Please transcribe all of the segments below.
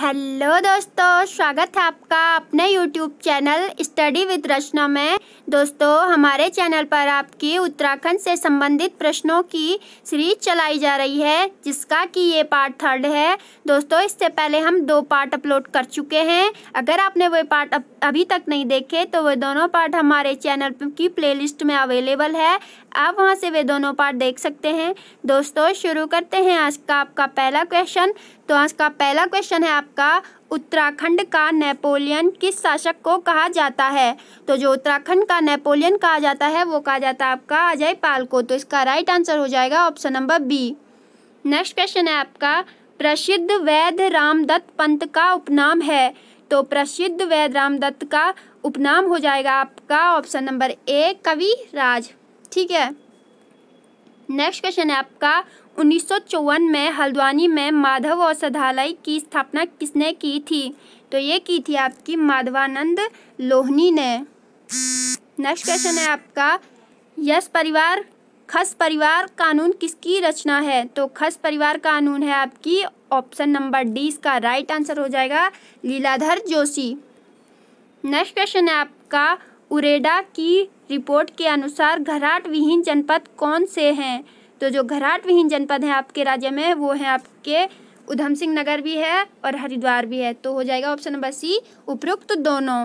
hello दोस्तों स्वागत है आपका अपने YouTube channel study with Rachna में दोस्तों हमारे चैनल पर आपकी उत्तराखंड से संबंधित प्रश्नों की सीरीज चलाई जा रही है जिसका कि ये पार्ट थर्ड है दोस्तों इससे पहले हम दो पार्ट अपलोड कर चुके हैं अगर आपने वो पार्ट अभी तक नहीं देखे तो वे दोनों पार्ट हमारे चैनल की प्ले में अवेलेबल है आप वहाँ से वे दोनों पार्ट देख सकते हैं दोस्तों शुरू करते हैं आज का आपका पहला क्वेश्चन तो आज का पहला क्वेश्चन है आपका उत्तराखंड का नेपोलियन किस शासक को कहा जाता है तो जो उत्तराखंड का नेपोलियन कहा जाता है वो कहा जाता है आपका अजय पाल को तो इसका राइट आंसर हो जाएगा option number B next question है आपका प्रसिद्ध वैद्य रामदत्त पंत का उपनाम है तो प्रसिद्ध वैद रामदत्त का उपनाम हो जाएगा आपका ऑप्शन नंबर ए कवि राज ठीक है नेक्स्ट क्वेश्चन है आपका उन्नीस में हल्द्वानी में माधव औषधालय की स्थापना किसने की थी तो ये की थी आपकी माधवानंद लोहनी ने नेक्स्ट क्वेश्चन है आपका यश परिवार खस परिवार कानून किसकी रचना है तो खस परिवार कानून है आपकी ऑप्शन नंबर डी इसका राइट आंसर हो जाएगा लीलाधर जोशी नेक्स्ट क्वेश्चन है आपका उरेडा की रिपोर्ट के अनुसार घराट विहीन जनपद कौन से हैं तो जो घराट विहीन जनपद हैं आपके राज्य में वो हैं आपके उधम सिंह नगर भी है और हरिद्वार भी है तो हो जाएगा ऑप्शन नंबर सी उपरोक्त दोनों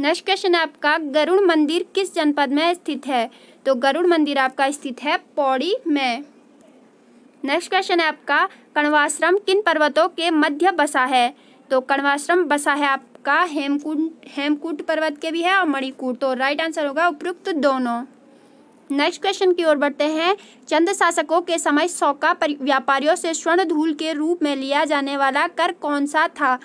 नेक्स्ट क्वेश्चन है आपका गरुड़ मंदिर किस जनपद में स्थित है तो गरुड़ मंदिर आपका स्थित है पौड़ी में नेक्स्ट क्वेश्चन है आपका कण्वाश्रम किन पर्वतों के मध्य बसा है तो कण्वाश्रम बसा है आप आपका हेमकुंड हेमकुट पर्वत के भी है और मणिकूट तो राइट आंसर होगा उपयुक्त दोनों नेक्स्ट क्वेश्चन की ओर बढ़ते हैं चंद शासकों के समय सौका व्यापारियों से स्वर्ण धूल के रूप में लिया जाने वाला कर कौन सा था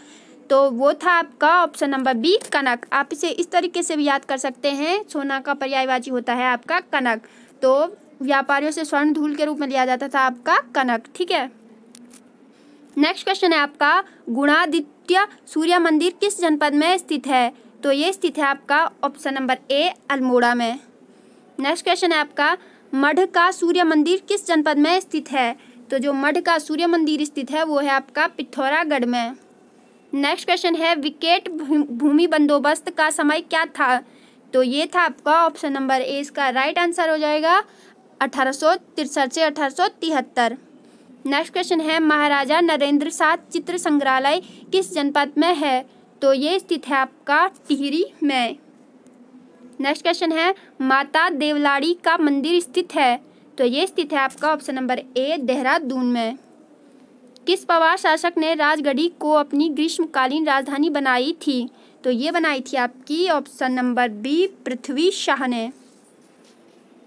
तो वो था आपका ऑप्शन नंबर बी कनक आप इसे इस तरीके से भी याद कर सकते हैं सोना का पर्यायवाची होता है आपका कनक तो व्यापारियों से स्वर्ण धूल के रूप में लिया जाता था आपका कनक ठीक है नेक्स्ट क्वेश्चन है आपका गुणादित्य द्वितीय सूर्य मंदिर किस जनपद में स्थित है तो ये स्थित है आपका ऑप्शन नंबर ए अल्मोड़ा में नेक्स्ट क्वेश्चन है आपका मढ़ का सूर्य मंदिर किस जनपद में स्थित है तो जो मढ़ का सूर्य मंदिर स्थित है वो है आपका पिथौरागढ़ में नेक्स्ट क्वेश्चन है विकेट भूमि बंदोबस्त का समय क्या था तो ये था आपका ऑप्शन नंबर ए इसका राइट आंसर हो जाएगा अठारह से अठारह नेक्स्ट क्वेश्चन है महाराजा नरेंद्र सात चित्र संग्रहालय किस जनपद में है तो ये स्थित है आपका टिहरी में नेक्स्ट क्वेश्चन है माता देवलाड़ी का मंदिर स्थित है तो ये स्थित है आपका ऑप्शन नंबर ए देहरादून में किस पवार शासक ने राजगढ़ी को अपनी ग्रीष्मकालीन राजधानी बनाई थी तो ये बनाई थी आपकी option number B Prithvi Shah ने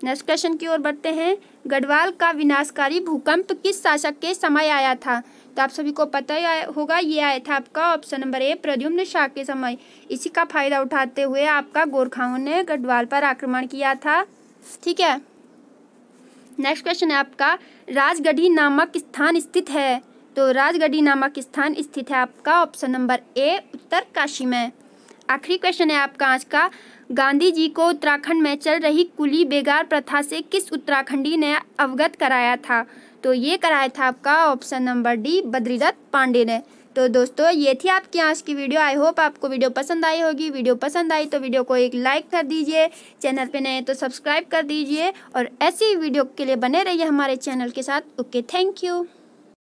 नेक्स्ट क्वेश्चन की ओर बढ़ते हैं गढ़वाल का विनाशकारी भूकंप किस शासक के समय आया था तो आप सभी को पता ही होगा ये आया था आपका option number A Pradyumna Shah के समय इसी का फायदा उठाते हुए आपका गोरखाओं ने गढ़वाल पर आक्रमण किया था ठीक है नेक्स्ट क्वेश्चन है आपका राजगढ़ी नामक स्थान स्थित है तो राजगढ़ी नामक स्थान स्थित है आपका option number A Uttarkashi में आखिरी क्वेश्चन है आपका आज का गांधी जी को उत्तराखंड में चल रही कुली बेगार प्रथा से किस उत्तराखंडी ने अवगत कराया था तो ये कराया था आपका option number D Badridutt Pandey ने तो दोस्तों ये थी आपकी आज की वीडियो आई होप आपको वीडियो पसंद आई होगी वीडियो पसंद आई तो वीडियो को एक लाइक कर दीजिए चैनल पे नए तो सब्सक्राइब कर दीजिए और ऐसी वीडियो के लिए बने रहिए हमारे चैनल के साथ ओके थैंक यू